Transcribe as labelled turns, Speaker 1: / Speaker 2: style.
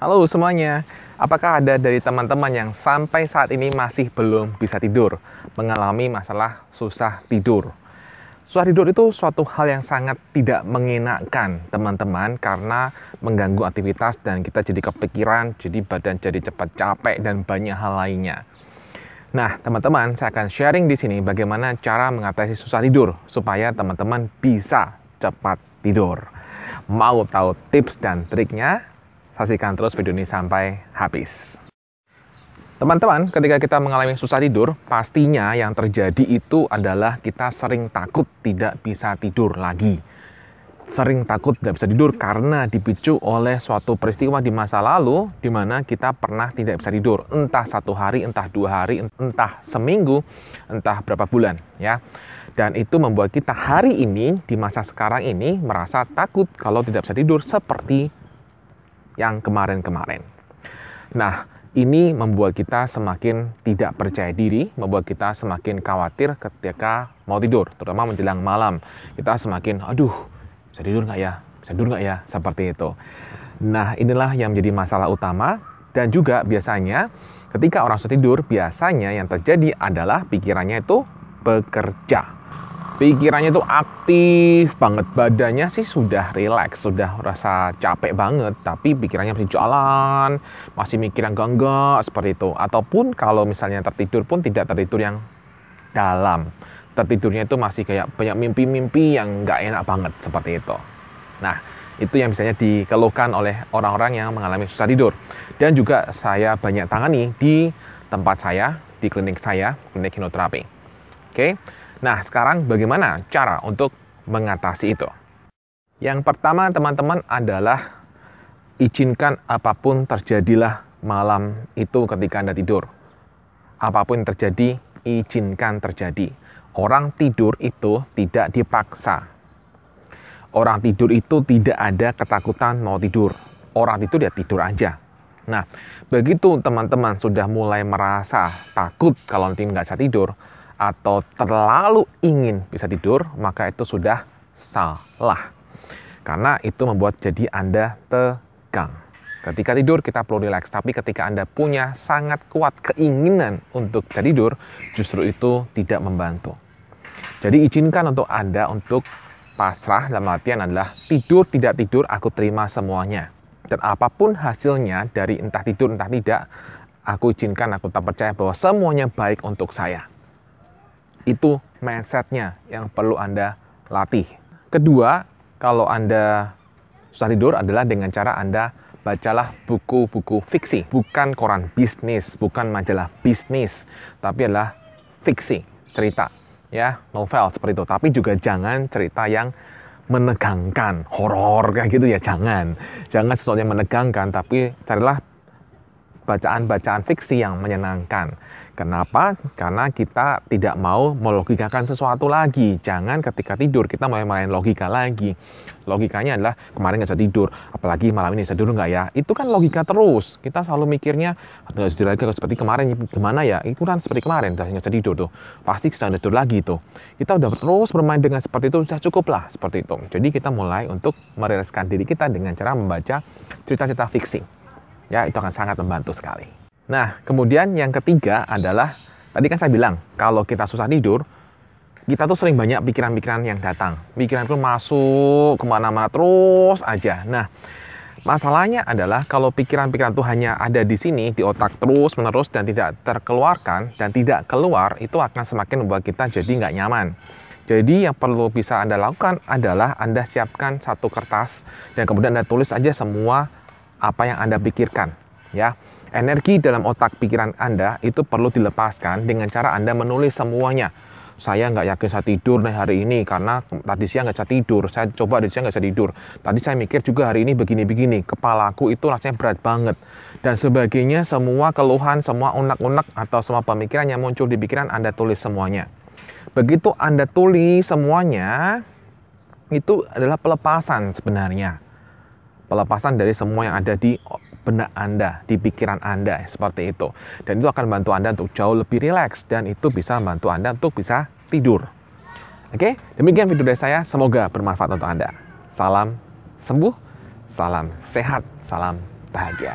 Speaker 1: Halo semuanya, apakah ada dari teman-teman yang sampai saat ini masih belum bisa tidur, mengalami masalah susah tidur? Susah tidur itu suatu hal yang sangat tidak mengenakan teman-teman karena mengganggu aktivitas dan kita jadi kepikiran, jadi badan jadi cepat capek dan banyak hal lainnya. Nah, teman-teman, saya akan sharing di sini bagaimana cara mengatasi susah tidur supaya teman-teman bisa cepat tidur. Mau tahu tips dan triknya? saksikan terus video ini sampai habis. Teman-teman, ketika kita mengalami susah tidur, pastinya yang terjadi itu adalah kita sering takut tidak bisa tidur lagi. Sering takut tidak bisa tidur karena dipicu oleh suatu peristiwa di masa lalu di mana kita pernah tidak bisa tidur. Entah satu hari, entah dua hari, entah seminggu, entah berapa bulan. ya. Dan itu membuat kita hari ini, di masa sekarang ini, merasa takut kalau tidak bisa tidur seperti yang kemarin-kemarin. Nah, ini membuat kita semakin tidak percaya diri, membuat kita semakin khawatir ketika mau tidur, terutama menjelang malam. Kita semakin, aduh, bisa tidur nggak ya? Bisa tidur nggak ya? Seperti itu. Nah, inilah yang menjadi masalah utama. Dan juga biasanya ketika orang sudah tidur, biasanya yang terjadi adalah pikirannya itu bekerja pikirannya tuh aktif banget badannya sih sudah rileks sudah rasa capek banget tapi pikirannya masih jalan masih mikir yang enggak seperti itu ataupun kalau misalnya tertidur pun tidak tertidur yang dalam tertidurnya itu masih kayak banyak mimpi-mimpi yang nggak enak banget seperti itu nah itu yang biasanya dikeluhkan oleh orang-orang yang mengalami susah tidur. Dan juga saya banyak tangani di tempat saya, di klinik saya, klinik hipnoterapi. Oke, okay? Nah, sekarang bagaimana cara untuk mengatasi itu? Yang pertama, teman-teman, adalah izinkan apapun terjadilah malam itu ketika Anda tidur. Apapun yang terjadi, izinkan terjadi. Orang tidur itu tidak dipaksa. Orang tidur itu tidak ada ketakutan mau tidur. Orang tidur ya tidur aja. Nah, begitu teman-teman sudah mulai merasa takut kalau nanti nggak bisa tidur, atau terlalu ingin bisa tidur, maka itu sudah salah. Karena itu membuat jadi Anda tegang. Ketika tidur kita perlu relax tapi ketika Anda punya sangat kuat keinginan untuk bisa tidur, justru itu tidak membantu. Jadi izinkan untuk Anda untuk pasrah dalam artian adalah tidur tidak tidur aku terima semuanya. Dan apapun hasilnya dari entah tidur entah tidak, aku izinkan aku tak percaya bahwa semuanya baik untuk saya. Itu mindsetnya yang perlu Anda latih. Kedua, kalau Anda susah tidur adalah dengan cara Anda bacalah buku-buku fiksi. Bukan koran bisnis, bukan majalah bisnis, tapi adalah fiksi, cerita, ya novel seperti itu. Tapi juga jangan cerita yang menegangkan, horor kayak gitu ya jangan. Jangan sesuatu yang menegangkan, tapi carilah bacaan-bacaan fiksi yang menyenangkan. Kenapa? Karena kita tidak mau melogikakan sesuatu lagi. Jangan ketika tidur kita mulai main logika lagi. Logikanya adalah kemarin nggak bisa tidur, apalagi malam ini bisa tidur nggak ya? Itu kan logika terus. Kita selalu mikirnya nggak bisa tidur lagi seperti kemarin gimana ya? Itu kan seperti kemarin nggak bisa tidur tuh. Pasti bisa tidur lagi tuh. Kita udah terus bermain dengan seperti itu sudah cukup lah seperti itu. Jadi kita mulai untuk merelaskan diri kita dengan cara membaca cerita-cerita fiksi. Ya, itu akan sangat membantu sekali. Nah, kemudian yang ketiga adalah tadi kan saya bilang kalau kita susah tidur, kita tuh sering banyak pikiran-pikiran yang datang. Pikiran itu masuk kemana-mana terus aja. Nah, masalahnya adalah kalau pikiran-pikiran itu hanya ada di sini, di otak terus menerus dan tidak terkeluarkan dan tidak keluar, itu akan semakin membuat kita jadi nggak nyaman. Jadi yang perlu bisa Anda lakukan adalah Anda siapkan satu kertas dan kemudian Anda tulis aja semua apa yang Anda pikirkan, ya. Energi dalam otak pikiran Anda itu perlu dilepaskan dengan cara Anda menulis semuanya. Saya nggak yakin saya tidur nih hari ini karena tadi siang nggak bisa tidur. Saya coba tadi siang nggak bisa tidur. Tadi saya mikir juga hari ini begini-begini. Kepalaku itu rasanya berat banget. Dan sebagainya semua keluhan, semua unek-unek atau semua pemikiran yang muncul di pikiran Anda tulis semuanya. Begitu Anda tulis semuanya, itu adalah pelepasan sebenarnya pelepasan dari semua yang ada di benak Anda, di pikiran Anda, seperti itu. Dan itu akan membantu Anda untuk jauh lebih rileks dan itu bisa membantu Anda untuk bisa tidur. Oke, demikian video dari saya, semoga bermanfaat untuk Anda. Salam sembuh, salam sehat, salam bahagia.